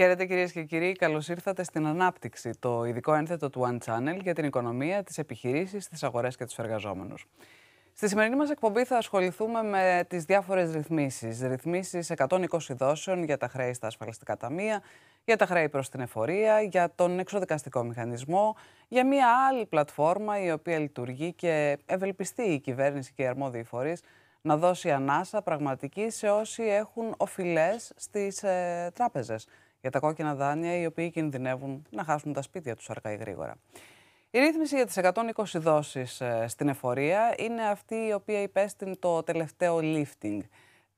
Χαίρετε κυρίες και κύριοι, καλώς ήρθατε στην Ανάπτυξη, το ειδικό ένθετο του One Channel για την οικονομία, τις επιχειρήσεις, τις αγορές και τους εργαζόμενους. Στη σημερινή μας εκπομπή θα ασχοληθούμε με τις διάφορες ρυθμίσεις. Ρυθμίσεις 120 δόσεων για τα χρέη στα ασφαλιστικά ταμεία, για τα χρέη προς την εφορία, για τον εξοδικαστικό μηχανισμό, για μια άλλη πλατφόρμα η οποία λειτουργεί και ευελπιστεί η κυβέρνηση και οι αρμόδιοι φορείς να δώσει ανάσα πραγματική σε όσοι έχουν οφειλές στις ε, τράπεζες για τα κόκκινα δάνεια, οι οποίοι κινδυνεύουν να χάσουν τα σπίτια τους αργά ή γρήγορα. Η ρύθμιση για τις 120 δόσεις ε, στην εφορία είναι αυτή η οποία υπέστη το τελευταίο lifting.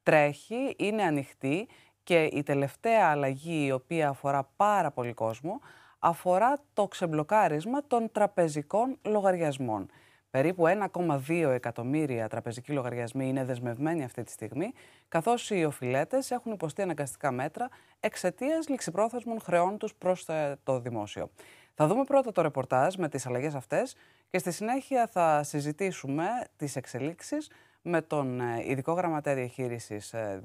Τρέχει, είναι ανοιχτή και η τελευταία αλλαγή η οποία αφορά πάρα πολύ κόσμο αφορά το ξεμπλοκάρισμα των τραπεζικών λογαριασμών. Περίπου 1,2 εκατομμύρια τραπεζικοί λογαριασμοί είναι δεσμευμένοι αυτή τη στιγμή, καθώς οι οφειλέτες έχουν υποστεί αναγκαστικά μέτρα εξαιτίας ληξιπρόθεσμων χρεών τους προς ε, το δημόσιο. Θα δούμε πρώτα το ρεπορτάζ με τις αλλαγές αυτές και στη συνέχεια θα συζητήσουμε τις εξελίξεις με τον ε, ειδικό γραμματέα διαχείρισης ε,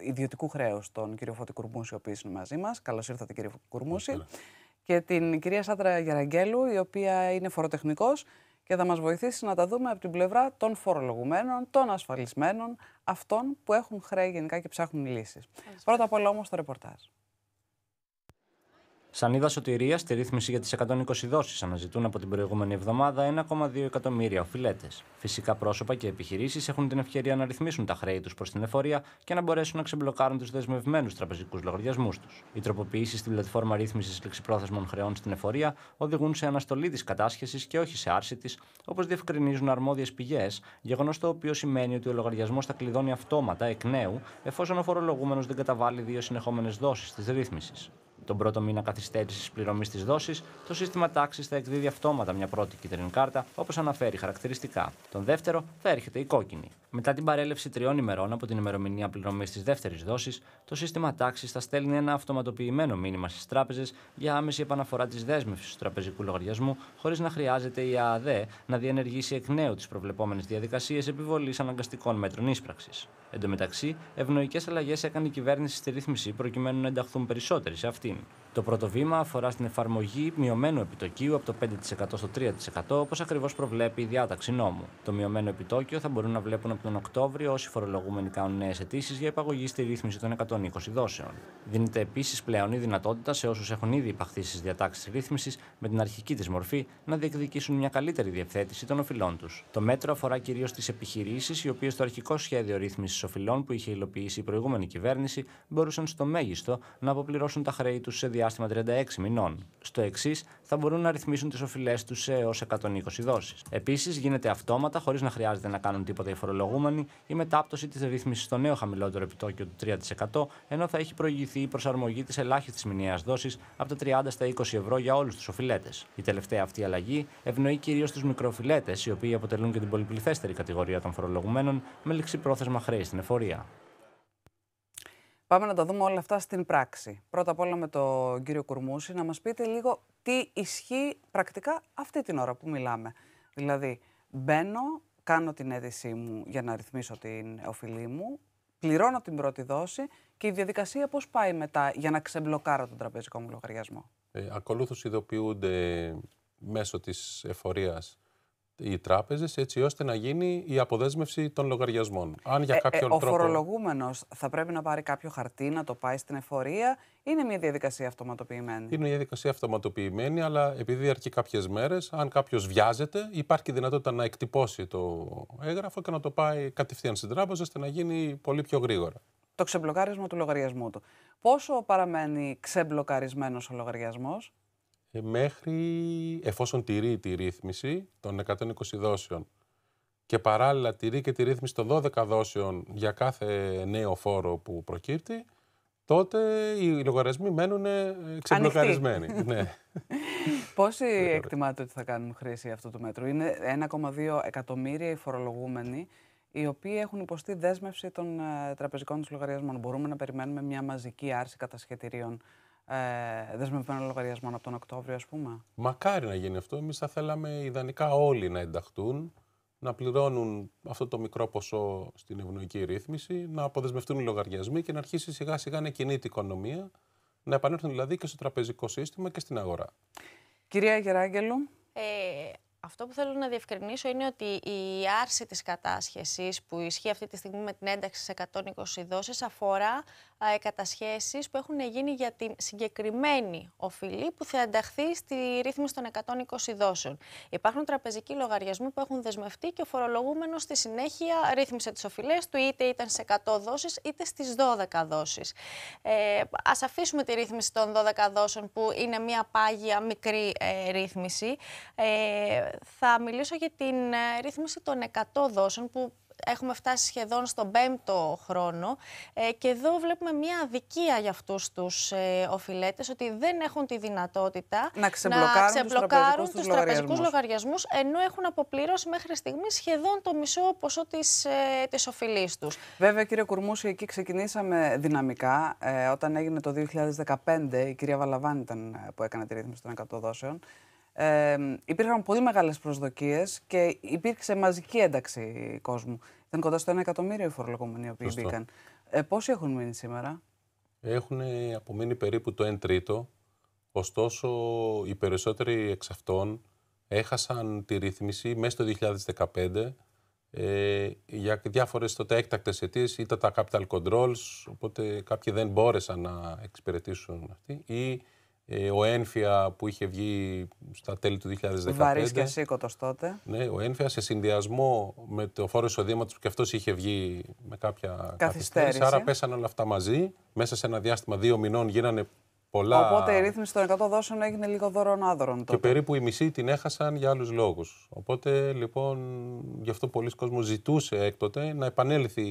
ιδιωτικού χρέους, τον κύριο Φώτη Κουρμούση, ο οποίος είναι μαζί μας. Καλώς ήρθατε, κύριε Κουρμούση. Και την κυρία Σάντρα Γεραγγέλου, η οποία είναι φοροτεχνικός και θα μας βοηθήσει να τα δούμε από την πλευρά των φορολογουμένων, των ασφαλισμένων, αυτών που έχουν χρέη γενικά και ψάχνουν λύσεις. Πρώτα απ' όλα όμως το ρεπορτάζ. Σανίδα Σωτηρία στη ρύθμιση για τις 120 δόσεις αναζητούν από την προηγούμενη εβδομάδα 1,2 εκατομμύρια οφειλέτες. Φυσικά πρόσωπα και επιχειρήσεις έχουν την ευκαιρία να ρυθμίσουν τα χρέη τους προς την εφορία και να μπορέσουν να ξεμπλοκάρουν τους δεσμευμένους τραπεζικούς λογαριασμούς τους. Οι τροποποιήσεις στην πλατφόρμα ρύθμισης λεξιπρόθεσμων χρεών στην εφορία οδηγούν σε αναστολή της κατάσχεσης και όχι σε άρση της, όπως διευκρινίζουν αρμόδιες πηγές, γεγονός το οποίο σημαίνει ότι ο λογαριασμός θα κλειδώνει αυτόματα εκ νέου εφόσον ο δεν καταβάλει δύο συνεχόμενες δόσεις της ρύθμισης τον πρώτο μήνα καθυστέρησης πληρωμής της δόσης, το σύστημα τάξης θα εκδίδει αυτόματα μια πρώτη κίτρινη κάρτα, όπως αναφέρει χαρακτηριστικά. Τον δεύτερο θα έρχεται η κόκκινη. Μετά την παρέλευση τριών ημερών από την ημερομηνία πληρωμής της δεύτερης δόσης, το σύστημα τάξης θα στέλνει ένα αυτοματοποιημένο μήνυμα στις τράπεζες για άμεση επαναφορά της δέσμευσης του τραπεζικού λογαριασμού, χωρίς να χρειάζεται η ΑΑΔΕ να διενεργήσει εκ νέου τις προβλεπόμενες διαδικασίες επιβολής αναγκαστικών μέτρων ίσπραξης. Εν τω μεταξύ, ευνοϊκές αλλαγές έκανε η κυβέρνηση στη ρύθμιση προκειμένου να ενταχθούν περισσότεροι σε αυτήν. Το πρώτο βήμα αφορά στην εφαρμογή μειωμένου επιτοκίου από το 5% στο 3%, όπως ακριβώς προβλέπει η διάταξη νόμου. Το μειωμένο επιτόκιο θα μπορούν να βλέπουν από τον Οκτώβριο, όσοι φορολογούμενοι κάνουν νέες αιτήσεις για υπαγωγή στη ρύθμιση των 120 δόσεων. Δίνεται επίσης πλέον η δυνατότητα σε όσους έχουν ήδη υπαχθεί στις διατάξεις ρύθμισης με την αρχική της μορφή να διεκδικήσουν μια καλύτερη διευθέτηση των οφειλών τους. Το μέτρο αφορά κυρίως τις επιχειρήσεις, οι οποίες το αρχικό σχέδιο ρύθμισης οφειλών που είχε υλοποιήσει η προηγούμενη κυβέρνηση μπορούσαν στο μέγιστο να αποπληρώσουν τα χρέη τους σε διάστημα 36 μηνών. Στο εξής, θα μπορούν να ρυθμίσουν τις οφειλές τους σε έως 120 δόσεις. Επίσης, γίνεται αυτόματα χωρίς να χρειάζεται να κάνουν τίποτα οι φορολογούμενοι η μετάπτωση της ρύθμισης στο νέο χαμηλότερο επιτόκιο του 3%, ενώ θα έχει προηγηθεί η προσαρμογή της ελάχιστης μηνιαίας δόσης από τα 30 στα 20 ευρώ για όλους τους οφειλέτες. Η τελευταία αυτή αλλαγή ευνοεί κυρίως τους μικροφυλέτε, οι οποίοι αποτελούν και την πολυπληθέστερη κατηγορία των φορολογουμένων με ληξιπρόθεσμα χρέη στην εφορία. Πάμε να τα δούμε όλα αυτά στην πράξη. Πρώτα απ' όλα με τον κύριο Κουρμούση να μας πείτε λίγο τι ισχύει πρακτικά αυτή την ώρα που μιλάμε. Δηλαδή, μπαίνω, κάνω την αίτησή μου για να ρυθμίσω την οφειλή μου, πληρώνω την πρώτη δόση και η διαδικασία πώς πάει μετά για να ξεμπλοκάρω τον τραπεζικό μου λογαριασμό. Ε, ακολούθως ειδοποιούνται μέσω της εφορίας οι τράπεζες, έτσι ώστε να γίνει η αποδέσμευση των λογαριασμών. Αν για κάποιο ε, ε ο τρόπο... φορολογούμενος θα πρέπει να πάρει κάποιο χαρτί, να το πάει στην εφορία, είναι μια διαδικασία αυτοματοποιημένη. Είναι μια διαδικασία αυτοματοποιημένη, αλλά επειδή αρκεί κάποιες μέρες, αν κάποιος βιάζεται, υπάρχει δυνατότητα να εκτυπώσει το έγγραφο και να το πάει κατευθείαν στην τράπεζα, ώστε να γίνει πολύ πιο γρήγορα. Το ξεμπλοκάρισμα του λογαριασμού του. Πόσο παραμένει ξεμπλοκαρισμένος ο λογαριασμός, ε, μέχρι, εφόσον τηρεί τη ρύθμιση των 120 δόσεων και παράλληλα τηρεί και τη ρύθμιση των 12 δόσεων για κάθε νέο φόρο που προκύπτει, τότε οι λογαριασμοί μένουν ε, ξεπλοκαρισμένοι. ναι. Πόσοι ε, εκτιμάτε ότι θα κάνουν χρήση αυτού του μέτρου. Είναι 1,2 εκατομμύρια οι φορολογούμενοι οι οποίοι έχουν υποστεί δέσμευση των τραπεζικών τους λογαριασμών. Μπορούμε να περιμένουμε μια μαζική άρση κατασχετηρίων ε, δεσμευμένο λογαριασμός από τον Οκτώβριο, ας πούμε. Μακάρι να γίνει αυτό. Εμείς θα θέλαμε ιδανικά όλοι να ενταχθούν, να πληρώνουν αυτό το μικρό ποσό στην ευνοϊκή ρύθμιση, να αποδεσμευτούν οι λογαριασμοί και να αρχίσει σιγά σιγά να κινείται η οικονομία, να επανέλθουν δηλαδή και στο τραπεζικό σύστημα και στην αγορά. Κυρία Γεράγγελου. Ε, αυτό που θέλω να διευκρινίσω είναι ότι η άρση της κατάσχεσης που ισχύει αυτή τη στιγμή με την ένταξη σε 120 δόσεις αφορά κατασχέσεις που έχουν γίνει για την συγκεκριμένη οφειλή που θα ενταχθεί στη ρύθμιση των 120 δόσεων. Υπάρχουν τραπεζικοί λογαριασμοί που έχουν δεσμευτεί και ο φορολογούμενος στη συνέχεια ρύθμισε τις οφειλές του είτε ήταν σε 100 δόσεις είτε στις 12 δόσεις. Ε, ας αφήσουμε τη ρύθμιση των 12 δόσεων που είναι μια πάγια μικρή ε, ρύθμιση. Ε, θα μιλήσω για την ε, ρύθμιση των 100 δόσεων που έχουμε φτάσει σχεδόν στον πέμπτο χρόνο ε, και εδώ βλέπουμε μια αδικία για αυτούς τους ε, ότι δεν έχουν τη δυνατότητα να ξεμπλοκάρουν, να ξεμπλοκάρουν τους, τραπεζικούς, λογαριασμούς ενώ έχουν αποπληρώσει μέχρι στιγμής σχεδόν το μισό ποσό της, ε, της τους. Βέβαια κύριε Κουρμούση εκεί ξεκινήσαμε δυναμικά ε, όταν έγινε το 2015 η κυρία Βαλαβάν ήταν ε, που έκανε τη ρύθμιση των εκατοδόσεων ε, υπήρχαν πολύ μεγάλες προσδοκίες και υπήρξε μαζική ένταξη κόσμου. Ήταν κοντά στο 1 εκατομμύριο οι φορολογούμενοι οι οποίοι μπήκαν. Ε, πόσοι έχουν μείνει σήμερα, Έχουν απομείνει περίπου το 1 τρίτο. Ωστόσο, οι περισσότεροι εξ αυτών έχασαν τη ρύθμιση μέσα στο 2015 ε, για διάφορες τότε έκτακτες αιτίες, ή τα capital controls, οπότε κάποιοι δεν μπόρεσαν να εξυπηρετήσουν αυτή, ή ε, ο Ένφια που είχε βγει στα τέλη του 2015. Βαρύ και σήκωτο τότε. Ναι, ο Ένφια σε συνδυασμό με το φόρο εισοδήματος που και αυτός είχε βγει με κάποια καθυστέρηση. Άρα πέσανε όλα αυτά μαζί. Μέσα σε ένα διάστημα δύο μηνών γίνανε πολλά. Οπότε η ρύθμιση των 100 δόσεων έγινε λίγο άδωρων τότε. Και περίπου η μισή την έχασαν για άλλους λόγους. Οπότε λοιπόν γι' αυτό πολλοί κόσμοι ζητούσε έκτοτε να επανέλθει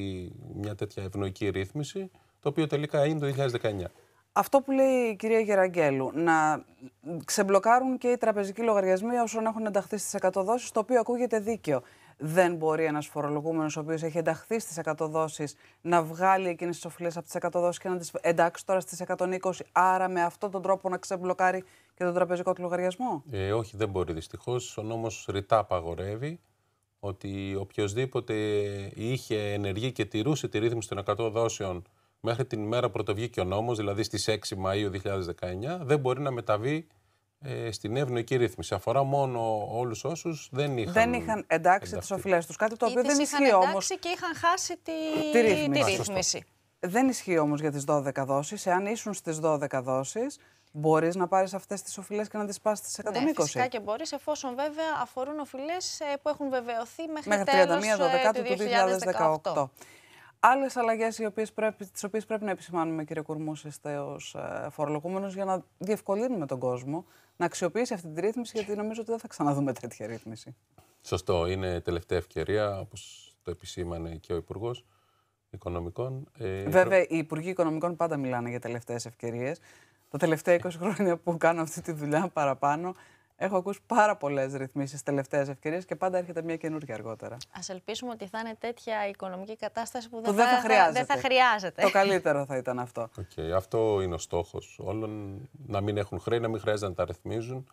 μια τέτοια ευνοϊκή ρύθμιση, το οποίο τελικά έγινε το 2019 αυτό που λέει η κυρία Γεραγγέλου, να ξεμπλοκάρουν και οι τραπεζικοί λογαριασμοί όσων έχουν ενταχθεί στις 100 το οποίο ακούγεται δίκαιο. Δεν μπορεί ένας φορολογούμενος, ο οποίος έχει ενταχθεί στις 100 να βγάλει εκείνες τις οφειλές από τις 100 και να τις εντάξει τώρα στις 120, άρα με αυτόν τον τρόπο να ξεμπλοκάρει και τον τραπεζικό του λογαριασμό. Ε, όχι, δεν μπορεί δυστυχώς. Ο νόμος ρητά απαγορεύει ότι οποιοδήποτε είχε ενεργεί και τηρούσε τη ρύθμιση των 100 δόσεων μέχρι την ημέρα πρωτοβγήκε ο νόμος, δηλαδή στις 6 Μαου 2019, δεν μπορεί να μεταβεί ε, στην ευνοϊκή ρύθμιση. Αφορά μόνο όλους όσους δεν είχαν, δεν είχαν εντάξει τις οφειλές τους. Κάτι το οποίο δεν ισχύει όμως. Εντάξει και είχαν χάσει τη, τη ρύθμιση. Δεν ισχύει όμως για τις 12 δόσεις. Εάν ήσουν στις 12 δόσεις, Μπορείς να πάρεις αυτές τις οφειλές και να τις πας στις 120. Ναι, φυσικά και μπορείς, εφόσον βέβαια αφορούν οφειλές ε, που έχουν βεβαιωθεί μέχρι, μέχρι 31 12 ε, του 2018. 2018. Άλλες αλλαγές τι οποίες πρέπει, πρέπει να επισημάνουμε, κύριε Κουρμού, είστε ω φορολογούμενο, για να διευκολύνουμε τον κόσμο να αξιοποιήσει αυτή τη ρύθμιση, γιατί νομίζω ότι δεν θα ξαναδούμε τέτοια ρύθμιση. Σωστό. Είναι τελευταία ευκαιρία, όπως το επισήμανε και ο Υπουργός Οικονομικών. Ε, Βέβαια, οι Υπουργοί Οικονομικών πάντα μιλάνε για τελευταίες ευκαιρίες. Τα τελευταία 20 χρόνια που κάνω αυτή τη δουλειά παραπάνω, Έχω ακούσει πάρα πολλές ρυθμίσεις τελευταίες ευκαιρίες και πάντα έρχεται μια καινούργια αργότερα. Ας ελπίσουμε ότι θα είναι τέτοια οικονομική κατάσταση που δεν, θα, χρειάζεται. θα χρειάζεται. Το καλύτερο θα ήταν αυτό. Okay. Αυτό είναι ο στόχος όλων. Να μην έχουν χρέη, να μην χρειάζεται να τα ρυθμίζουν.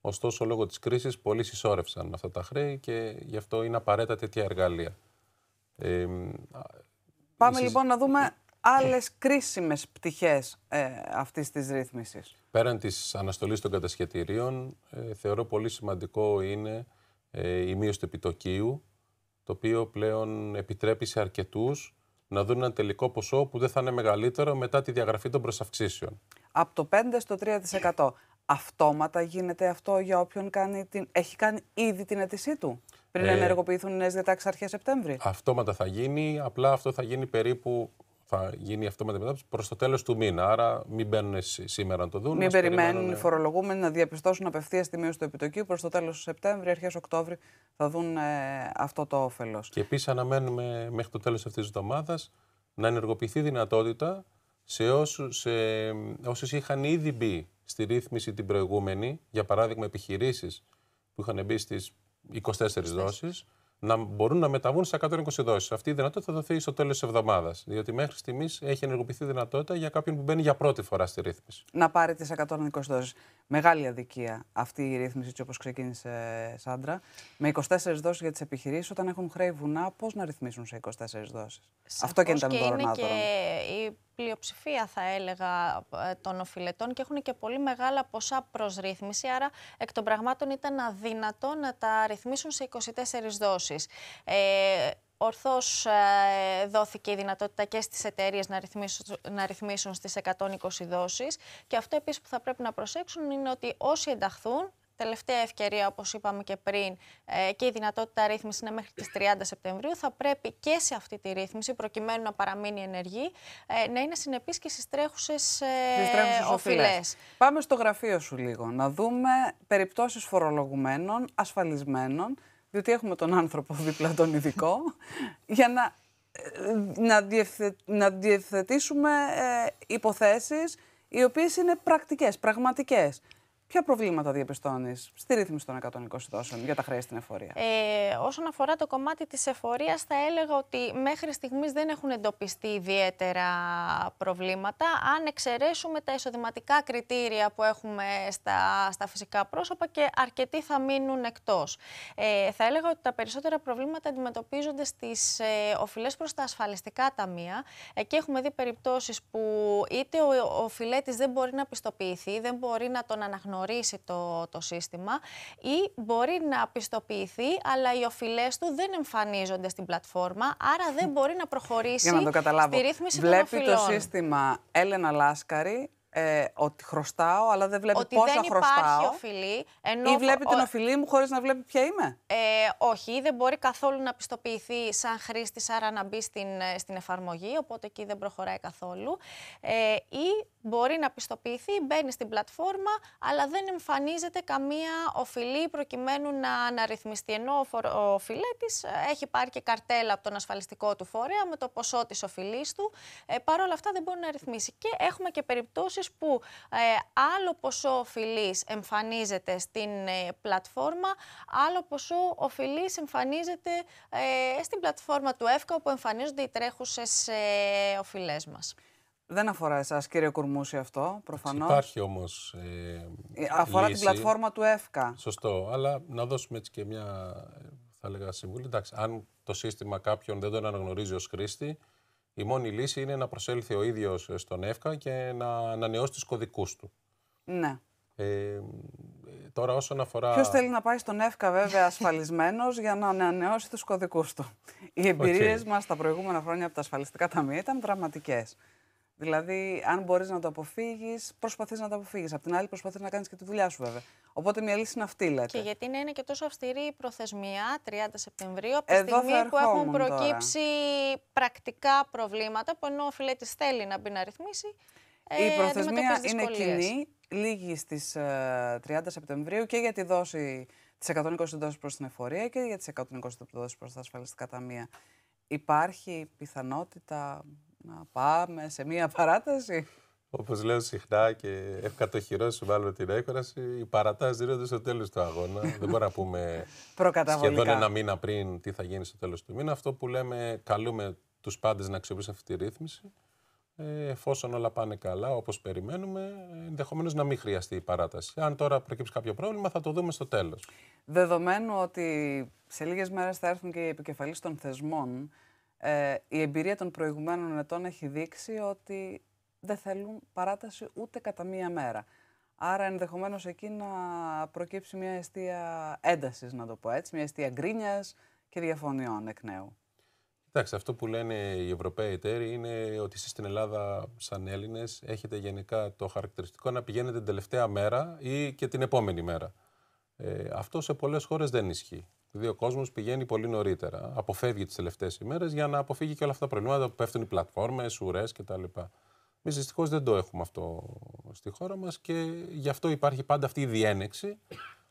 Ωστόσο, λόγω της κρίσης, πολλοί συσσόρευσαν αυτά τα χρέη και γι' αυτό είναι απαραίτητα τέτοια εργαλεία. Ε, Πάμε λοιπόν να δούμε άλλες κρίσιμες πτυχές ε, αυτής της ρύθμισης. Πέραν της αναστολής των κατασχετηρίων, ε, θεωρώ πολύ σημαντικό είναι ε, η μείωση του επιτοκίου, το οποίο πλέον επιτρέπει σε αρκετούς να δουν ένα τελικό ποσό που δεν θα είναι μεγαλύτερο μετά τη διαγραφή των προσαυξήσεων. Από το 5% στο 3%. Αυτόματα γίνεται αυτό για όποιον κάνει την... έχει κάνει ήδη την αίτησή του πριν ε, ενεργοποιηθούν οι νέες διατάξεις αρχές Σεπτέμβρη. Αυτόματα θα γίνει. Απλά αυτό θα γίνει περίπου θα γίνει αυτόματη μετάφραση προς το τέλος του μήνα. Άρα μην μπαίνουν σήμερα να το δουν. Μην περιμένουν οι ε. φορολογούμενοι να διαπιστώσουν απευθείας τη μείωση του επιτοκίου προς το τέλος του Σεπτέμβρη, αρχές Οκτώβρη θα δουν ε, αυτό το όφελος. Και επίσης αναμένουμε μέχρι το τέλος αυτής της εβδομάδας να ενεργοποιηθεί δυνατότητα σε, όσου σε όσους είχαν ήδη μπει στη ρύθμιση την προηγούμενη, για παράδειγμα επιχειρήσεις που είχαν μπει στις 24 δόσεις να μπορούν να μεταβούν σε 120 δόσεις. Αυτή η δυνατότητα θα δοθεί στο τέλος της εβδομάδας. Διότι μέχρι στιγμής έχει ενεργοποιηθεί δυνατότητα για κάποιον που μπαίνει για πρώτη φορά στη ρύθμιση. Να πάρει τις 120 δόσεις. Μεγάλη αδικία αυτή η ρύθμιση, έτσι όπως ξεκίνησε, Σάντρα. Με 24 δόσεις για τις επιχειρήσεις, όταν έχουν χρέη βουνά, πώς να ρυθμίσουν σε 24 δόσεις. Αυτό και είναι τα Είναι Και η πλειοψηφία, θα έλεγα, ε, των οφειλετών και έχουν και πολύ μεγάλα ποσά προς ρύθμιση. Άρα, εκ των πραγμάτων ήταν αδύνατο να τα ρυθμίσουν σε 24 δόσει. Ε, ορθώς ε, δόθηκε η δυνατότητα και στις εταιρείες να ρυθμίσουν, να ρυθμίσουν στις 120 δόσεις και αυτό επίσης που θα πρέπει να προσέξουν είναι ότι όσοι ενταχθούν τελευταία ευκαιρία, όπως είπαμε και πριν, ε, και η δυνατότητα ρύθμισης είναι μέχρι τις 30 Σεπτεμβρίου, θα πρέπει και σε αυτή τη ρύθμιση, προκειμένου να παραμείνει ενεργή, ε, να είναι συνεπής και στις τρέχουσες, τρέχουσες οφειλές. Πάμε στο γραφείο σου λίγο, να δούμε περιπτώσεις φορολογουμένων, ασφαλισμένων, διότι έχουμε τον άνθρωπο δίπλα τον ειδικό, για να, ε, να, διευθε, διευθετήσουμε ε, υποθέσεις οι οποίες είναι πρακτικές, πραγματικές. Ποια προβλήματα διαπιστώνεις στη ρύθμιση των 120 δόσεων για τα χρέη στην εφορία. Ε, όσον αφορά το κομμάτι της εφορίας, θα έλεγα ότι μέχρι στιγμής δεν έχουν εντοπιστεί ιδιαίτερα προβλήματα. Αν εξαιρέσουμε τα εισοδηματικά κριτήρια που έχουμε στα, στα φυσικά πρόσωπα και αρκετοί θα μείνουν εκτός. Ε, θα έλεγα ότι τα περισσότερα προβλήματα αντιμετωπίζονται στις ε, οφειλές προς τα ασφαλιστικά ταμεία. Εκεί έχουμε δει περιπτώσεις που είτε ο, ο δεν μπορεί να πιστοποιηθεί, δεν μπορεί να τον αναγνωρίσει αναγνωρίσει το, το σύστημα ή μπορεί να πιστοποιηθεί, αλλά οι οφειλές του δεν εμφανίζονται στην πλατφόρμα, άρα δεν hm. μπορεί να προχωρήσει Για να το καταλάβω. στη ρύθμιση Βλέπει των Βλέπει το σύστημα Έλενα Λάσκαρη ε, ότι χρωστάω, αλλά δεν βλέπει ότι πόσα δεν χρωστάω. Οφειλή, ενώ... Ή βλέπει ο... την οφειλή μου χωρίς να βλέπει ποια είμαι. Ε, όχι, δεν μπορεί καθόλου να πιστοποιηθεί σαν χρήστη, άρα να μπει στην, ε, στην εφαρμογή, οπότε εκεί δεν προχωράει καθόλου. Ε, ή μπορεί να πιστοποιηθεί, μπαίνει στην πλατφόρμα, αλλά δεν εμφανίζεται καμία οφειλή προκειμένου να αναρριθμιστεί. Ενώ ο ε, έχει πάρει και καρτέλα από τον ασφαλιστικό του φορέα με το ποσό της οφειλής του. Ε, όλα αυτά δεν μπορεί να ρυθμίσει. Και έχουμε και περιπτώσεις που ε, άλλο ποσό οφειλής εμφανίζεται στην ε, πλατφόρμα, άλλο ποσό οφειλής εμφανίζεται στην πλατφόρμα του ΕΦΚΑ, όπου εμφανίζονται οι τρέχουσες οφειλές μας. Δεν αφορά εσάς, κύριε Κουρμούση, αυτό προφανώς. Υπάρχει όμως. Ε, ε, αφορά λύση. την πλατφόρμα του ΕΦΚΑ. Σωστό. Αλλά να δώσουμε έτσι και μια θα έλεγα συμβουλή. Εντάξει, αν το σύστημα κάποιον δεν τον αναγνωρίζει ως χρήστη, η μόνη λύση είναι να προσέλθει ο ίδιος στον ΕΦΚΑ και να ανανεώσει τους κωδικούς του. Ναι. Ε, τώρα όσον αφορά... Ποιος θέλει να πάει στον ΕΦΚΑ βέβαια ασφαλισμένος για να ανανεώσει τους κωδικούς του. Οι εμπειρίες okay. τα προηγούμενα χρόνια από τα ασφαλιστικά ταμεία ήταν δραματικέ. Δηλαδή, αν μπορείς να το αποφύγεις, προσπαθείς να το αποφύγεις. Απ' την άλλη, προσπαθείς να κάνεις και τη δουλειά σου, βέβαια. Οπότε μια λύση είναι αυτή, λέτε. Και γιατί να είναι και τόσο αυστηρή η προθεσμία 30 Σεπτεμβρίου, από τη Εδώ στιγμή που έχουν προκύψει πρακτικά προβλήματα, που ενώ ο φιλέτης θέλει να μπει να ρυθμίσει. Ε, η ε, προθεσμία είναι κοινή, λίγη στις 30 ε, Σεπτεμβρίου και για τη δόση τις 120 δόσεις προς την εφορία και για τις 120 δόσεις προς τα ασφαλιστικά ταμεία. Υπάρχει πιθανότητα να πάμε σε μία παράταση. Όπως λέω συχνά και ευκατοχυρώσει μάλλον την έκφραση, οι παρατάσεις δίνονται στο τέλος του αγώνα. Δεν μπορούμε να πούμε σχεδόν ένα μήνα πριν τι θα γίνει στο τέλος του μήνα. Αυτό που λέμε, καλούμε τους πάντες να αξιοποιήσουν αυτή τη ρύθμιση. Ε, εφόσον όλα πάνε καλά, όπως περιμένουμε, ενδεχομένως να μην χρειαστεί η παράταση. Αν τώρα προκύψει κάποιο πρόβλημα, θα το δούμε στο τέλος. Δεδομένου ότι σε λίγες μέρες θα έρθουν και οι επικεφαλεί των θεσμών ε, η εμπειρία των προηγουμένων ετών έχει δείξει ότι δεν θέλουν παράταση ούτε κατά μία μέρα. Άρα ενδεχομένως εκεί να προκύψει μια αιστεία έντασης, να το πω έτσι, μια αιστεία γκρίνιας και διαφωνιών εκ νέου. Κοιτάξτε, αυτό που λένε οι Ευρωπαίοι εταίροι είναι ότι εσείς στην Ελλάδα, σαν Έλληνες, έχετε γενικά το χαρακτηριστικό να πηγαίνετε την τελευταία μέρα ή και την επόμενη μέρα. Ε, αυτό σε πολλές χώρες δεν ισχύει διότι ο κόσμος πηγαίνει πολύ νωρίτερα. Αποφεύγει τις τελευταίες ημέρες για να αποφύγει και όλα αυτά τα προβλήματα που πέφτουν οι πλατφόρμες, ουρές κτλ. Εμείς δυστυχώς δεν το έχουμε αυτό στη χώρα μας και γι' αυτό υπάρχει πάντα αυτή η διένεξη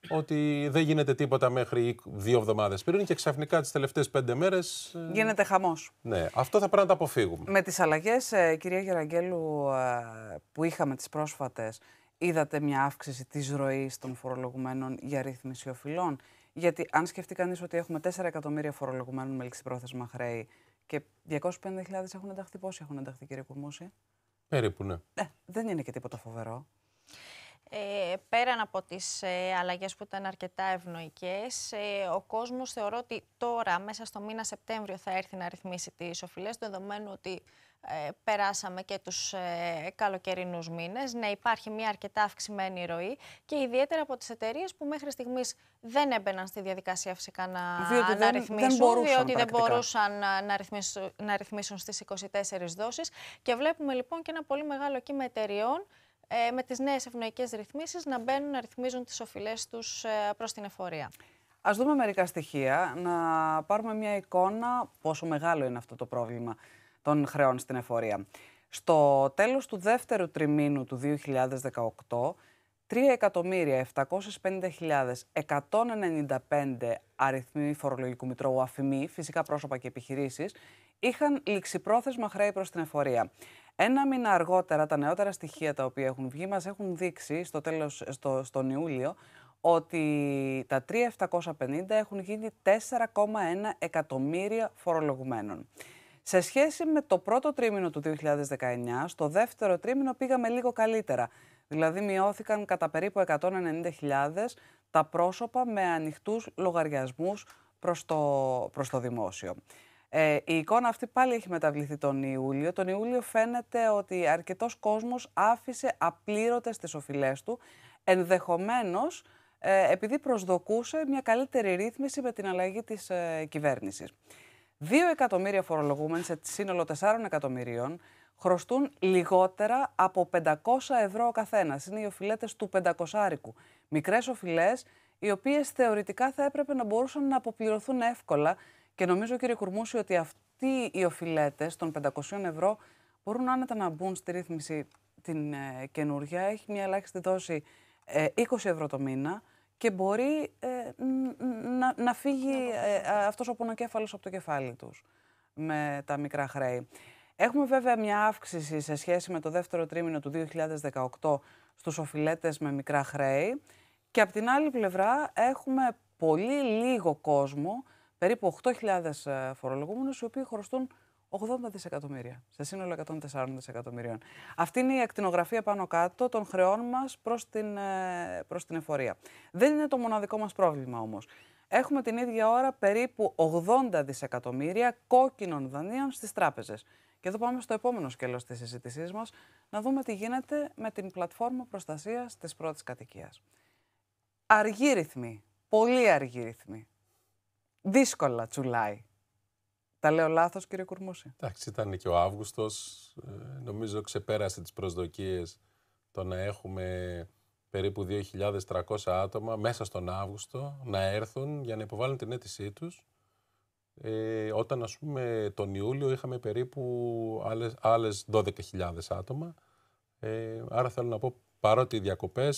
ότι δεν γίνεται τίποτα μέχρι δύο εβδομάδες πριν και ξαφνικά τις τελευταίες πέντε μέρες. Ε, γίνεται χαμός. Ναι, αυτό θα πρέπει να το αποφύγουμε. Με τις αλλαγές, ε, κυρία Γεραγγέλου, ε, που είχαμε τις πρόσφατες, είδατε μια αύξηση της ροής των φορολογουμένων για ρύθμιση οφειλών. Γιατί αν σκεφτεί κανείς ότι έχουμε 4 εκατομμύρια φορολογουμένων με πρόθεσμα χρέη και 250.000 έχουν ενταχθεί, πόσοι έχουν ενταχθεί, κύριε Κουρμούση. Περίπου, ναι. Ε, δεν είναι και τίποτα φοβερό. Ε, πέραν από τις ε, αλλαγές που ήταν αρκετά ευνοϊκές, ε, ο κόσμος θεωρώ ότι τώρα, μέσα στο μήνα Σεπτέμβριο, θα έρθει να ρυθμίσει τις οφειλές, δεδομένου ότι ε, περάσαμε και τους ε, καλοκαιρινούς μήνες, να υπάρχει μια αρκετά αυξημένη ροή και ιδιαίτερα από τις εταιρείες που μέχρι στιγμής δεν έμπαιναν στη διαδικασία φυσικά να, διότι ρυθμίσουν, δεν μπορούσαν, διότι δεν μπορούσαν να ρυθμίσουν, να ρυθμίσουν στις 24 δόσεις και βλέπουμε λοιπόν και ένα πολύ μεγάλο κύμα εταιρεών ε, με τις νέες ευνοϊκές ρυθμίσεις να μπαίνουν να ρυθμίζουν τις οφειλές τους ε, προς την εφορία. Ας δούμε μερικά στοιχεία, να πάρουμε μια εικόνα πόσο μεγάλο είναι αυτό το πρόβλημα των χρεών στην εφορία. Στο τέλος του δεύτερου τριμήνου του 2018, 3.750.195 αριθμοί φορολογικού μητρώου αφημοί, φυσικά πρόσωπα και επιχειρήσεις, είχαν ληξιπρόθεσμα χρέη προς την εφορία. Ένα μήνα αργότερα, τα νεότερα στοιχεία τα οποία έχουν βγει μας έχουν δείξει στο τέλος, στο, στον Ιούλιο ότι τα 3.750 έχουν γίνει 4,1 εκατομμύρια φορολογουμένων. Σε σχέση με το πρώτο τρίμηνο του 2019, στο δεύτερο τρίμηνο πήγαμε λίγο καλύτερα. Δηλαδή μειώθηκαν κατά περίπου 190.000 τα πρόσωπα με ανοιχτούς λογαριασμούς προς το, προς το δημόσιο. Ε, η εικόνα αυτή πάλι έχει μεταβληθεί τον Ιούλιο. Τον Ιούλιο φαίνεται ότι αρκετός κόσμος άφησε απλήρωτες τις οφειλές του, ενδεχομένως ε, επειδή προσδοκούσε μια καλύτερη ρύθμιση με την αλλαγή της ε, κυβέρνησης. 2 εκατομμύρια φορολογούμενοι σε σύνολο 4 εκατομμυρίων χρωστούν λιγότερα από 500 ευρώ ο καθένας. Είναι οι οφειλέτες του 500άρικου. Μικρές οφειλές, οι οποίες θεωρητικά θα έπρεπε να μπορούσαν να αποπληρωθούν εύκολα. Και νομίζω, κύριε Κουρμούση, ότι αυτοί οι οφειλέτες των 500 ευρώ μπορούν άνετα να μπουν στη ρύθμιση την ε, καινούργια. Έχει μια ελάχιστη δόση 20 ε, ευρώ το μήνα και μπορεί ε, να, ε, φύγει ε, αυτός ο πονοκέφαλος από το κεφάλι τους με τα μικρά χρέη. Έχουμε βέβαια μια αύξηση σε σχέση με το δεύτερο τρίμηνο του 2018 στους οφειλέτες με μικρά χρέη και από την άλλη πλευρά έχουμε πολύ λίγο κόσμο, περίπου 8.000 ε, φορολογούμενους, οι οποίοι χρωστούν 80 δισεκατομμύρια, σε σύνολο 104 δισεκατομμυρίων. Αυτή είναι η ακτινογραφία πάνω κάτω των χρεών μας προς την, ε, προς την εφορία. Δεν είναι το μοναδικό μας πρόβλημα όμως. Έχουμε την ίδια ώρα περίπου 80 δισεκατομμύρια κόκκινων δανείων στις τράπεζες. Και εδώ πάμε στο επόμενο σκέλος της συζήτησής μας να δούμε τι γίνεται με την πλατφόρμα προστασίας της πρώτης κατοικίας. Αργή ρυθμή, πολύ αργή ρυθμή. Δύσκολα τσουλάει τα λέω λάθος, κύριε Κουρμούση. Εντάξει, ήταν και ο Αύγουστος. Ε, νομίζω ξεπέρασε τις προσδοκίες το να έχουμε περίπου 2.300 άτομα μέσα στον Αύγουστο να έρθουν για να υποβάλουν την αίτησή τους. Ε, όταν ας πούμε τον Ιούλιο είχαμε περίπου άλλες 12.000 άτομα. Ε, άρα θέλω να πω Παρότι οι διακοπές,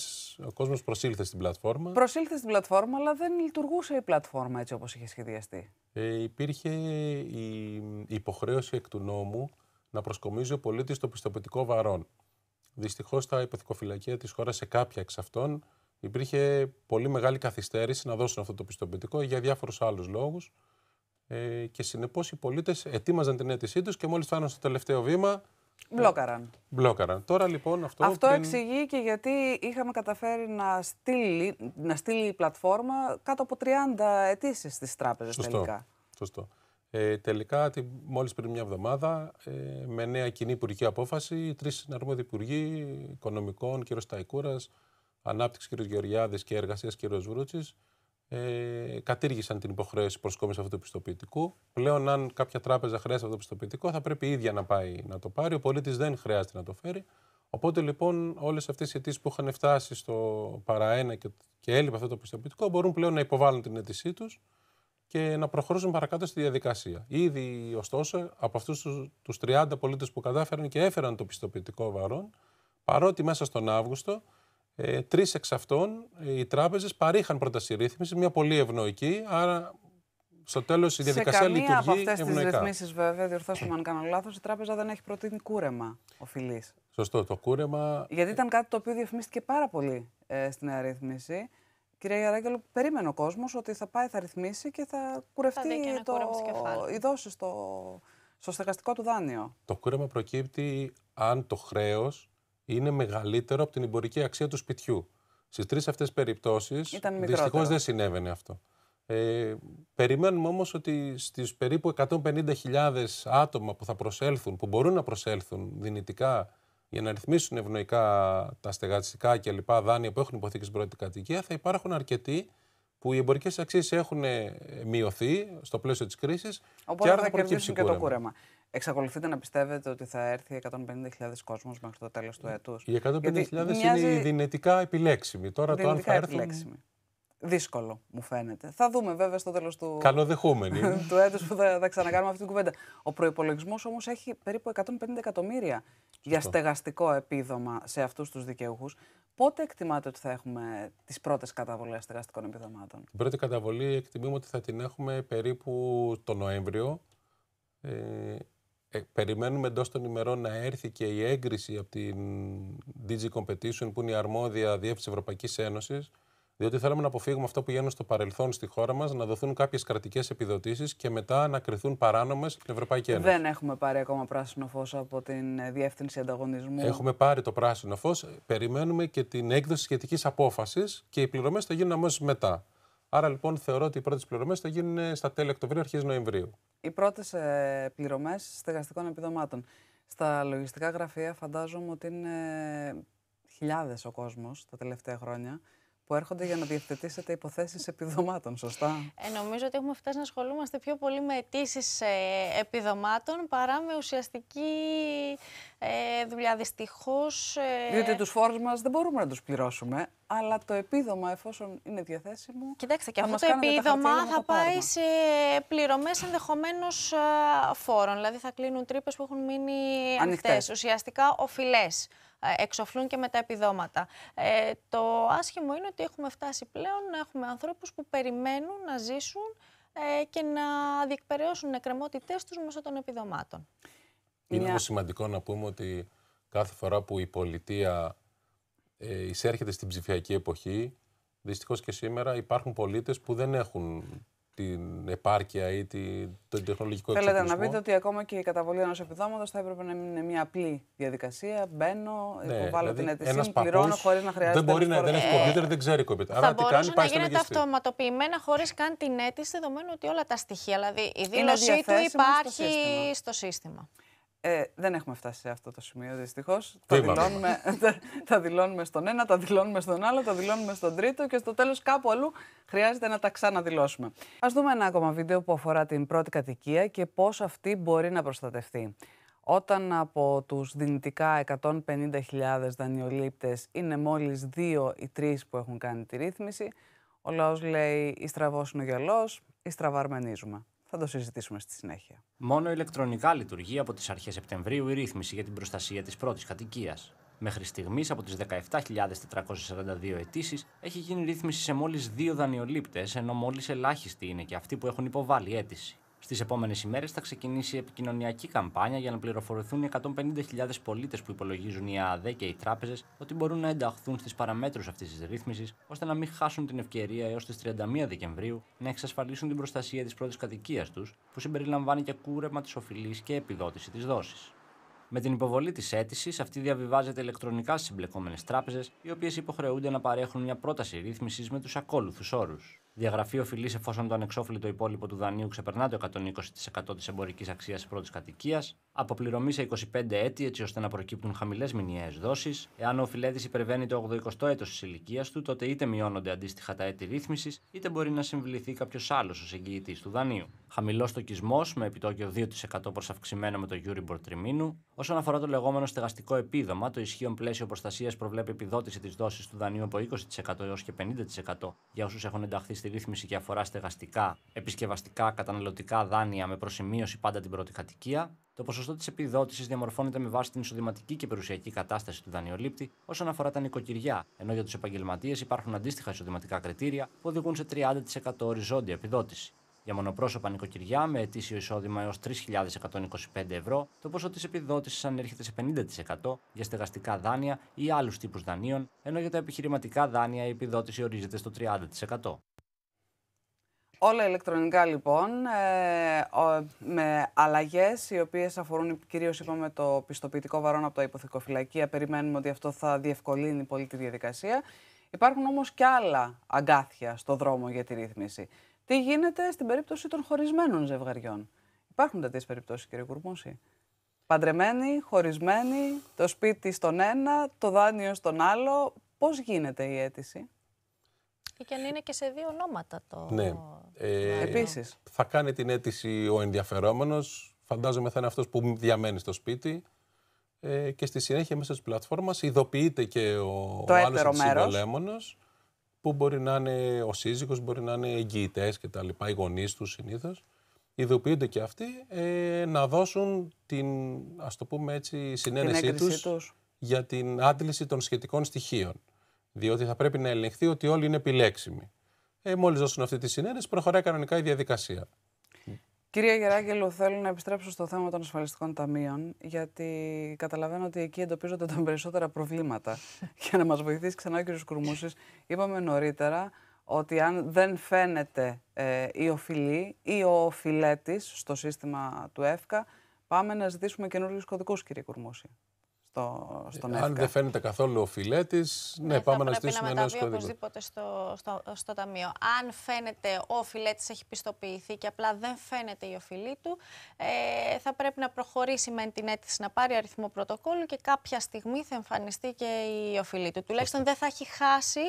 ο κόσμος προσήλθε στην πλατφόρμα. Προσήλθε στην πλατφόρμα, αλλά δεν λειτουργούσε η πλατφόρμα έτσι όπως είχε σχεδιαστεί. Ε, υπήρχε η υποχρέωση εκ του νόμου να προσκομίζει ο πολίτης το πιστοποιητικό βαρών. Δυστυχώς, στα υποθυκοφυλακεία της χώρας, σε κάποια εξ αυτών, υπήρχε πολύ μεγάλη καθυστέρηση να δώσουν αυτό το πιστοποιητικό για διάφορους άλλους λόγους. Ε, και συνεπώς οι πολίτες ετοίμαζαν την αίτησή τους και μόλις φτάνουν στο τελευταίο βήμα, Μπλόκαραν. Μπλόκαραν. Τώρα λοιπόν αυτό. Αυτό εξηγεί και γιατί είχαμε καταφέρει να στείλει, να στείλει η πλατφόρμα κάτω από 30 αιτήσεις στις τράπεζες τελικά. Σωστό. Ε, τελικά, μόλις πριν μια εβδομάδα, ε, με νέα κοινή υπουργική απόφαση, οι τρεις συναρμόδιοι υπουργοί οικονομικών, κ. Σταϊκούρα, ανάπτυξη κ. Γεωργιάδης και εργασίας κ. Βρούτσης, ε, κατήργησαν την υποχρέωση προσκόμισης αυτού του πιστοποιητικού. Πλέον, αν κάποια τράπεζα χρειάζεται αυτό το πιστοποιητικό, θα πρέπει η ίδια να πάει να το πάρει. Ο πολίτης δεν χρειάζεται να το φέρει. Οπότε λοιπόν, όλες αυτές οι αιτήσεις που είχαν φτάσει στο παραένα και, και έλειπε αυτό το πιστοποιητικό μπορούν πλέον να υποβάλουν την αίτησή τους και να προχωρήσουν παρακάτω στη διαδικασία. Ήδη, ωστόσο, από αυτούς τους 30 πολίτες που κατάφεραν και έφεραν το πιστοποιητικό βαρών, παρότι μέσα στον Αύγουστο ε, Τρεις εξ αυτών ε, οι τράπεζες παρήχαν πρόταση ρύθμισης, μια πολύ ευνοϊκή, άρα στο τέλος η διαδικασία σε καμία λειτουργεί. Από αυτές τις ρυθμίσεις, βέβαια, διορθώστε με αν κάνω λάθος, η τράπεζα δεν έχει προτείνει κούρεμα οφειλή. Σωστό, το κούρεμα. Γιατί ήταν κάτι το οποίο διαφημίστηκε πάρα πολύ ε, στην αρρύθμιση. Κυρία Γιαράγκελο, περίμενε ο κόσμος ότι θα πάει, θα ρυθμίσει και θα κουρευτεί θα το... οι στο... στο στεγαστικό του δάνειο. Το κούρεμα προκύπτει αν το χρέος είναι μεγαλύτερο από την εμπορική αξία του σπιτιού. Στις τρεις αυτές περιπτώσεις δυστυχώς δεν συνέβαινε αυτό. Ε, περιμένουμε όμως ότι στις περίπου 150.000 άτομα που θα προσέλθουν, που μπορούν να προσέλθουν δυνητικά για να ρυθμίσουν ευνοϊκά τα στεγατιστικά και λοιπά δάνεια που έχουν υποθήκη στην πρώτη κατοικία, θα υπάρχουν αρκετοί που οι εμπορικές αξίες έχουν μειωθεί στο πλαίσιο της κρίσης. και άρα θα, θα κερδίσουν και το κούρεμα. Εξακολουθείτε να πιστεύετε ότι θα έρθει 150.000 κόσμος μέχρι το τέλος του έτου. Οι 150.000 μοιάζει... είναι δυνητικά επιλέξιμοι. Τώρα το αν θα έρθουν... Δύσκολο, μου φαίνεται. Θα δούμε βέβαια στο τέλος του. Καλοδεχούμενοι. του έτους που θα, θα ξανακάνουμε αυτή την κουβέντα. Ο προπολογισμό όμως έχει περίπου 150 εκατομμύρια για στεγαστικό επίδομα σε αυτούς τους δικαιούχους. Πότε εκτιμάτε ότι θα έχουμε τις πρώτες καταβολές στεγαστικών επιδομάτων, Την πρώτη καταβολή εκτιμούμε ότι θα την έχουμε περίπου το Νοέμβριο. Ε, ε, περιμένουμε εντός των ημερών να έρθει και η έγκριση από την DG Competition, που είναι η αρμόδια διεύθυνση Ευρωπαϊκής Ένωσης, διότι θέλουμε να αποφύγουμε αυτό που γίνεται στο παρελθόν στη χώρα μας, να δοθούν κάποιες κρατικές επιδοτήσεις και μετά να κρυθούν παράνομες στην Ευρωπαϊκή Ένωση. Δεν έχουμε πάρει ακόμα πράσινο φως από την Διεύθυνση Ανταγωνισμού. Έχουμε πάρει το πράσινο φως. Περιμένουμε και την έκδοση σχετικής απόφασης και οι πληρωμές θα γίνουν αμέσως μετά. Άρα λοιπόν θεωρώ ότι οι πρώτες πληρωμές θα γίνουν στα τέλη Οκτωβρίου, αρχές Νοεμβρίου. Οι πρώτες ε, πληρωμές στεγαστικών επιδομάτων. Στα λογιστικά γραφεία φαντάζομαι ότι είναι χιλιάδες ο κόσμος τα τελευταία χρόνια που έρχονται για να διευθετήσετε υποθέσεις επιδομάτων, σωστά. Ε, νομίζω ότι έχουμε φτάσει να ασχολούμαστε πιο πολύ με αιτήσεις ε, επιδομάτων παρά με ουσιαστική ε, δουλειά. Δυστυχώς. Ε, Διότι τους φόρους μας δεν μπορούμε να τους πληρώσουμε, αλλά το επίδομα, εφόσον είναι διαθέσιμο. Κοιτάξτε, και αυτό το επίδομα θα πάει σε πληρωμές ενδεχομένως ε, φόρων. Δηλαδή θα κλείνουν τρύπες που έχουν μείνει ανοιχτές. Ουσιαστικά οφειλές. Ε, εξοφλούν και με τα επιδόματα. Ε, το άσχημο είναι ότι έχουμε φτάσει πλέον να έχουμε ανθρώπους που περιμένουν να ζήσουν ε, και να διεκπαιρεώσουν νεκρεμότητες τους μέσω των επιδομάτων. Είναι Μια... σημαντικό να πούμε ότι κάθε φορά που η πολιτεία ε, εισέρχεται στην ψηφιακή εποχή, δυστυχώς και σήμερα υπάρχουν πολίτες που δεν έχουν την επάρκεια ή την, τον τεχνολογικό εξοπλισμό. Θέλετε να πείτε ότι ακόμα και η καταβολή ενός επιδόματος θα έπρεπε να είναι μια απλή διαδικασία. Μπαίνω, ναι, υποβάλλω δηλαδή την αίτησή πληρώνω χωρίς να χρειάζεται. Δεν μπορεί να δεν έχει ε. κομπιούτερ, δεν ξέρει κομπιούτερ. Άρα τι κάνει, πάει στο γίνεται αυτοματοποιημένα χωρίς καν την αίτηση, δεδομένου ότι όλα τα στοιχεία, δηλαδή η δήλωσή του υπάρχει Στο σύστημα. Ε, δεν έχουμε φτάσει σε αυτό το σημείο δυστυχώς. Τα, δηλώνουμε, τα, δηλώνουμε στον ένα, τα δηλώνουμε στον άλλο, τα δηλώνουμε στον τρίτο και στο τέλος κάπου αλλού χρειάζεται να τα ξαναδηλώσουμε. Ας δούμε ένα ακόμα βίντεο που αφορά την πρώτη κατοικία και πώς αυτή μπορεί να προστατευτεί. Όταν από τους δυνητικά 150.000 δανειολήπτες είναι μόλις δύο ή τρεις που έχουν κάνει τη ρύθμιση, ο λαός λέει στραβό είναι ο ή ιστραβαρμενίζουμε». Θα το συζητήσουμε στη συνέχεια. Μόνο ηλεκτρονικά λειτουργεί από τις αρχές Σεπτεμβρίου η ρύθμιση για την προστασία της πρώτης κατοικίας. Μέχρι στιγμής από τις 17.442 αιτήσεις έχει γίνει ρύθμιση σε μόλις δύο δανειολήπτες, ενώ μόλις ελάχιστοι είναι και αυτοί που έχουν υποβάλει αίτηση. Στις επόμενες ημέρες θα ξεκινήσει επικοινωνιακή καμπάνια για να πληροφορηθούν οι 150.000 πολίτες που υπολογίζουν οι ΑΑΔ και οι τράπεζες ότι μπορούν να ενταχθούν στις παραμέτρους αυτής της ρύθμισης, ώστε να μην χάσουν την ευκαιρία έως τις 31 Δεκεμβρίου να εξασφαλίσουν την προστασία της πρώτης κατοικίας τους, που συμπεριλαμβάνει και κούρεμα της οφειλής και επιδότηση της δόσης. Με την υποβολή της αίτησης, αυτή διαβιβάζεται ηλεκτρονικά στις συμπλεκόμενες τράπεζες, οι οποίες υποχρεούνται να παρέχουν μια πρόταση ρύθμισης με τους ακόλουθους όρους. Διαγραφή οφειλής εφόσον το ανεξόφλητο υπόλοιπο του δανείου ξεπερνά το 120% της εμπορικής αξίας πρώτης κατοικίας. Αποπληρωμή σε 25 έτη έτσι ώστε να προκύπτουν χαμηλές μηνιαίες δόσεις. Εάν ο οφειλέτη υπερβαίνει το 80ο έτος της ηλικίας του, τότε είτε μειώνονται αντίστοιχα τα έτη ρύθμισης, είτε μπορεί να συμβληθεί κάποιος άλλος ως εγγυητής του δανείου. Χαμηλός τοκισμό με επιτόκιο 2% προς αυξημένο με το Euribor τριμήνου. Όσον αφορά το λεγόμενο στεγαστικό επίδομα, το ισχύον πλαίσιο προστασίας προβλέπει επιδότηση της δόσης του δανείου από 20% έως και 50% για όσους έχουν ενταχθεί στη ρύθμιση και αφορά στεγαστικά, επισκευαστικά, καταναλωτικά δάνεια με προσημείωση πάντα την πρώτη κατοικία. Το ποσοστό της επιδότησης διαμορφώνεται με βάση την εισοδηματική και περιουσιακή κατάσταση του δανειολήπτη όσον αφορά τα νοικοκυριά, ενώ για τους επαγγελματίες υπάρχουν αντίστοιχα εισοδηματικά κριτήρια που οδηγούν σε 30% οριζόντια επιδότηση. Για μονοπρόσωπα νοικοκυριά με ετήσιο εισόδημα έως 3.125 ευρώ, το ποσό της επιδότησης ανέρχεται σε 50% για στεγαστικά δάνεια ή άλλους τύπους δανείων, ενώ για τα επιχειρηματικά δάνεια η επιδότηση ορίζεται στο 30%. Όλα ηλεκτρονικά λοιπόν, ε, με αλλαγές οι οποίες αφορούν κυρίως είπαμε το πιστοποιητικό βαρόν από τα υποθηκοφυλακία. Ε, περιμένουμε ότι αυτό θα διευκολύνει πολύ τη διαδικασία. Υπάρχουν όμως και άλλα αγκάθια στο δρόμο για τη ρύθμιση. Τι γίνεται στην περίπτωση των χωρισμένων ζευγαριών. Υπάρχουν τέτοιες περιπτώσεις, κύριε Κουρμούση. Παντρεμένοι, χωρισμένοι, το σπίτι στον ένα, το δάνειο στον άλλο. Πώς γίνεται η αίτηση και αν είναι και σε δύο ονόματα το. Ναι. Ε, Επίσης. Θα κάνει την αίτηση ο ενδιαφερόμενος. Φαντάζομαι θα είναι αυτός που διαμένει στο σπίτι. Ε, και στη συνέχεια μέσα της πλατφόρμας ειδοποιείται και ο, το ο άλλο που μπορεί να είναι ο σύζυγος, μπορεί να είναι εγγυητές και τα λοιπά, οι γονείς τους συνήθως, ειδοποιούνται και αυτοί ε, να δώσουν την, ας το πούμε έτσι, συνένεσή του για την άντληση των σχετικών στοιχείων. Διότι θα πρέπει να ελεγχθεί ότι όλοι είναι επιλέξιμοι. Ε, Μόλις δώσουν αυτή τη συνέντευξη, προχωράει κανονικά η διαδικασία. Κυρία Γεράγγελο, θέλω να επιστρέψω στο θέμα των ασφαλιστικών ταμείων, γιατί καταλαβαίνω ότι εκεί εντοπίζονται τα περισσότερα προβλήματα. Για να μας βοηθήσει ξανά ο κ. Κουρμούσης, είπαμε νωρίτερα ότι αν δεν φαίνεται ε, η οφειλή ή ο οφειλέτης στο σύστημα του ΕΦΚΑ, πάμε να ζητήσουμε καινούριους κωδικούς, κύριε Κουρμούση στο, στον ε, Αν δεν φαίνεται καθόλου ο φιλέτης, τη, ναι, ε, πάμε να στήσουμε ένα νέο οπωσδήποτε στο, στο, στο ταμείο. Αν φαίνεται ο φιλέτης έχει πιστοποιηθεί και απλά δεν φαίνεται η οφειλή του, ε, θα πρέπει να προχωρήσει με την αίτηση να πάρει αριθμό πρωτοκόλλου και κάποια στιγμή θα εμφανιστεί και η οφειλή του. Τουλάχιστον δεν θα έχει χάσει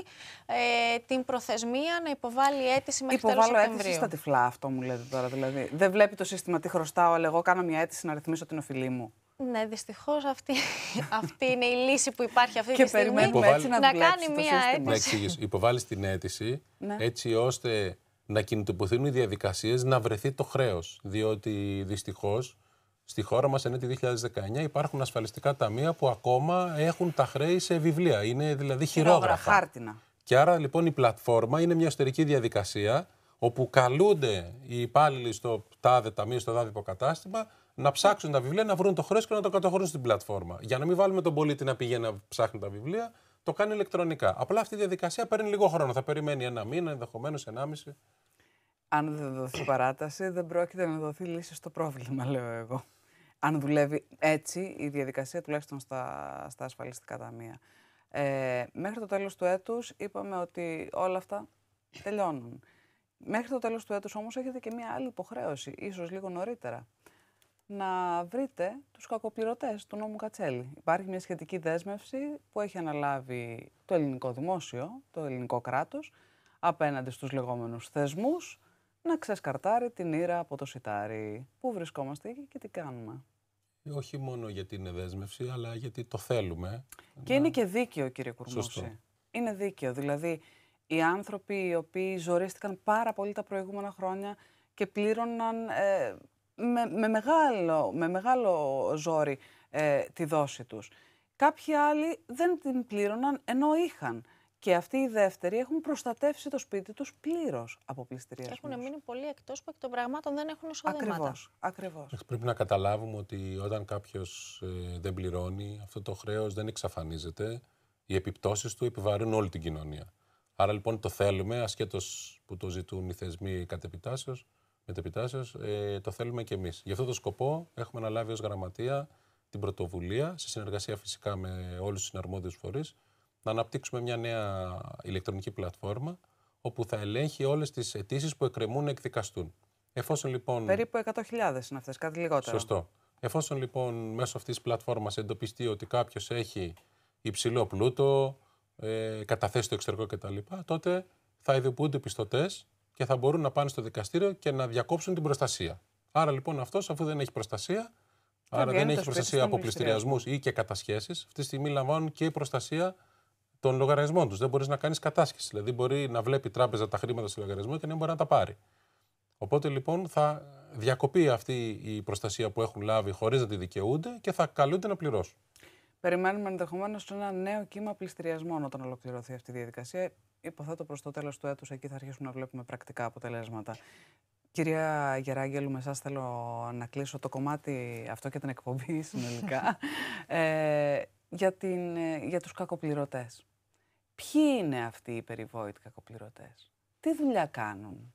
την προθεσμία να υποβάλει αίτηση μέχρι τέλος Σεπτεμβρίου. Υποβάλλω αίτηση στα τυφλά, αυτό μου λέτε τώρα. Δηλαδή, δεν βλέπει το σύστημα τι χρωστάω, αλλά εγώ κάνω μια αίτηση να ρυθμίσω την οφειλή μου. Ναι, δυστυχώς αυτή, αυτή είναι η λύση που υπάρχει αυτή τη στιγμή. Και περιμένουμε έτσι να, να κάνει μία αίτηση. Να υποβάλει την αίτηση ναι. έτσι ώστε να κινητοποιηθούν οι διαδικασίες να βρεθεί το χρέος. Διότι δυστυχώς στη χώρα μας εν 2019 υπάρχουν ασφαλιστικά ταμεία που ακόμα έχουν τα χρέη σε βιβλία. Είναι δηλαδή χειρόγραφα. Χάρτινα. Και άρα λοιπόν η πλατφόρμα είναι μια εσωτερική διαδικασία όπου καλούνται οι υπάλληλοι στο τάδε ταμείο, στο τάδε υποκατάστημα να ψάξουν τα βιβλία, να βρουν το χρέος και να το καταχωρούν στην πλατφόρμα. Για να μην βάλουμε τον πολίτη να πηγαίνει να ψάχνει τα βιβλία, το κάνει ηλεκτρονικά. Απλά αυτή η διαδικασία παίρνει λίγο χρόνο. Θα περιμένει ένα μήνα, ενδεχομένως ενάμιση. Αν δεν δοθεί παράταση, δεν πρόκειται να δοθεί λύση στο πρόβλημα, λέω εγώ. Αν δουλεύει έτσι η διαδικασία, τουλάχιστον στα, στα ασφαλιστικά ταμεία. Ε, μέχρι το τέλος του έτους είπαμε ότι όλα αυτά τελειώνουν. Μέχρι το τέλος του έτους όμως έχετε και μια άλλη υποχρέωση, ίσως λίγο νωρίτερα να βρείτε τους κακοπληρωτές του νόμου Κατσέλη. Υπάρχει μια σχετική δέσμευση που έχει αναλάβει το ελληνικό δημόσιο, το ελληνικό κράτος, απέναντι στους λεγόμενους θεσμούς, να ξεσκαρτάρει την ήρα από το σιτάρι. Πού βρισκόμαστε και τι κάνουμε. Όχι μόνο γιατί είναι δέσμευση, αλλά γιατί το θέλουμε. Και είναι ναι. και δίκαιο, κύριε Κουρμούση. Είναι δίκαιο. Δηλαδή, οι άνθρωποι οι οποίοι ζορίστηκαν πάρα πολύ τα προηγούμενα χρόνια και πλήρωναν ε, με, μεγάλο, με μεγάλο ζόρι ε, τη δόση τους. Κάποιοι άλλοι δεν την πλήρωναν ενώ είχαν. Και αυτοί οι δεύτεροι έχουν προστατεύσει το σπίτι τους πλήρως από πληστηριασμούς. Έχουν μείνει πολύ εκτός που εκ των πραγμάτων δεν έχουν εισοδήματα. Ακριβώς. Πρέπει να καταλάβουμε ότι όταν κάποιος ε, δεν πληρώνει, αυτό το χρέος δεν εξαφανίζεται. Οι επιπτώσεις του επιβαρύνουν όλη την κοινωνία. Άρα λοιπόν το θέλουμε, ασχέτω που το ζητούν οι θεσμοί κατ' το ε, το θέλουμε και εμείς. Γι' αυτό το σκοπό έχουμε αναλάβει ως γραμματεία την πρωτοβουλία, σε συνεργασία φυσικά με όλους τους συναρμόδιους φορείς να αναπτύξουμε μια νέα ηλεκτρονική πλατφόρμα όπου θα ελέγχει όλες τις αιτήσεις που εκκρεμούν να εκδικαστούν. Εφόσον λοιπόν... Περίπου 100.000 είναι αυτές, κάτι λιγότερο. Σωστό. Εφόσον λοιπόν μέσω αυτής της πλατφόρμας εντοπιστεί ότι κάποιος έχει υψηλό πλούτο, ε, καταθέσει το εξωτερικό κτλ., τότε θα ειδοποιούνται πιστωτές και θα μπορούν να πάνε στο δικαστήριο και να διακόψουν την προστασία. Άρα λοιπόν αυτός, αφού δεν έχει προστασία, άρα δεν έχει προστασία από πληστηριασμού ή και κατασχέσεις, αυτή τη στιγμή λαμβάνουν και η προστασία των λογαριασμών τους. Δεν μπορείς να κάνεις κατάσχεση. Δηλαδή, μπορεί να βλέπει η τράπεζα τα χρήματα στο λογαριασμό και να μπορεί να τα πάρει. Οπότε λοιπόν θα διακοπεί αυτή η προστασία που έχουν λάβει χωρίς να τη δικαιούνται και θα καλούνται να πληρώσουν. Περιμένουμε ενδεχομένως ένα νέο κύμα πληστηριασμών όταν ολοκληρωθεί αυτή η διαδικασία υποθέτω προς το τέλος του έτους εκεί θα αρχίσουμε να βλέπουμε πρακτικά αποτελέσματα. Κυρία Γεράγγελου, με εσάς θέλω να κλείσω το κομμάτι αυτό και την εκπομπή συνολικά ε, για, την, για τους κακοπληρωτές. Ποιοι είναι αυτοί οι περιβόητοι κακοπληρωτές, τι δουλειά κάνουν,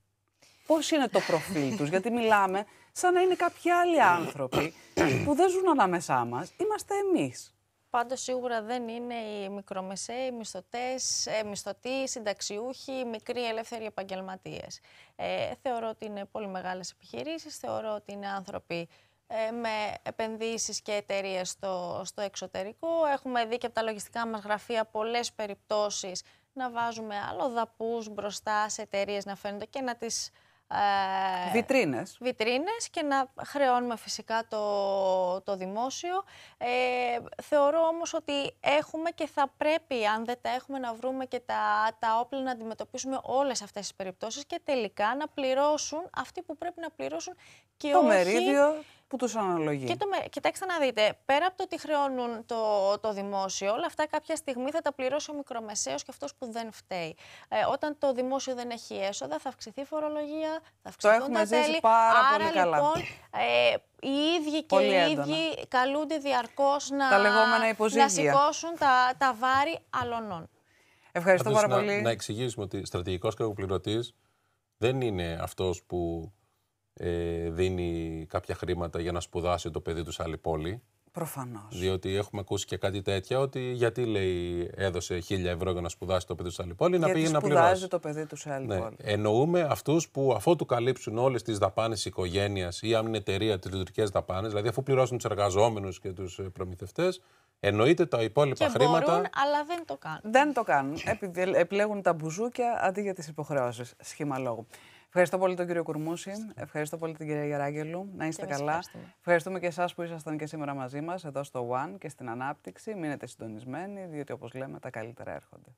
πώς είναι το προφίλ τους, γιατί μιλάμε σαν να είναι κάποιοι άλλοι άνθρωποι που δεν ζουν ανάμεσά μας, είμαστε εμείς. Πάντως, σίγουρα δεν είναι οι μικρομεσαίοι, μισθωτές, ε, μισθωτοί, συνταξιούχοι, μικροί ελεύθεροι επαγγελματίες. Ε, θεωρώ ότι είναι πολύ μεγάλες επιχειρήσεις, θεωρώ ότι είναι άνθρωποι ε, με επενδύσεις και εταιρείες στο, στο εξωτερικό. Έχουμε δει και από τα λογιστικά μας γραφεία πολλές περιπτώσεις να βάζουμε άλλο δαπούς μπροστά σε εταιρείες να φαίνονται και να τις ε, βιτρίνες. Βιτρίνες και να χρεώνουμε φυσικά το, το δημόσιο. Ε, θεωρώ όμως ότι έχουμε και θα πρέπει, αν δεν τα έχουμε, να βρούμε και τα, τα όπλα να αντιμετωπίσουμε όλες αυτές τις περιπτώσεις και τελικά να πληρώσουν αυτοί που πρέπει να πληρώσουν και το μερίδιο που τους αναλογεί. Και το, κοιτάξτε να δείτε, πέρα από το ότι χρεώνουν το, το δημόσιο, όλα αυτά κάποια στιγμή θα τα πληρώσει ο μικρομεσαίος και αυτός που δεν φταίει. Ε, όταν το δημόσιο δεν έχει έσοδα, θα αυξηθεί η φορολογία, θα αυξηθούν το έχουμε ζήσει Πάρα Άρα πολύ καλά. λοιπόν, ε, οι ίδιοι και Πολύ οι ίδιοι καλούνται διαρκώς να, να σηκώσουν τα, τα βάρη αλωνών. Ευχαριστώ πάρα να, πολύ. Να εξηγήσουμε ότι στρατηγικός κακοπληρωτή δεν είναι αυτός που ε, δίνει κάποια χρήματα για να σπουδάσει το παιδί του σε άλλη πόλη. Προφανώς. Διότι έχουμε ακούσει και κάτι τέτοια ότι γιατί λέει έδωσε χίλια ευρώ για να σπουδάσει το παιδί του σε άλλη πόλη, γιατί να πήγε να πληρώσει. Σπουδάζει το παιδί του σε άλλη ναι. πόλη. Εννοούμε αυτούς που αφού του καλύψουν όλες τις δαπάνες οικογένειας ή αν είναι εταιρεία τις λειτουργικές δαπάνες, δηλαδή αφού πληρώσουν τους εργαζόμενους και τους ε, προμηθευτές, Εννοείται τα υπόλοιπα και χρήματα. Μπορούν, αλλά δεν το κάνουν. Δεν το κάνουν. Επιλέγουν τα μπουζούκια αντί για τις υποχρεώσεις. Σχήμα λόγου. Ευχαριστώ πολύ τον κύριο Κουρμούση. Ευχαριστώ πολύ την κυρία Γεράγγελου. Να είστε καλά. Ευχαριστούμε. και εσάς που ήσασταν και σήμερα μαζί μας εδώ στο One και στην Ανάπτυξη. Μείνετε συντονισμένοι, διότι όπως λέμε, τα καλύτερα έρχονται.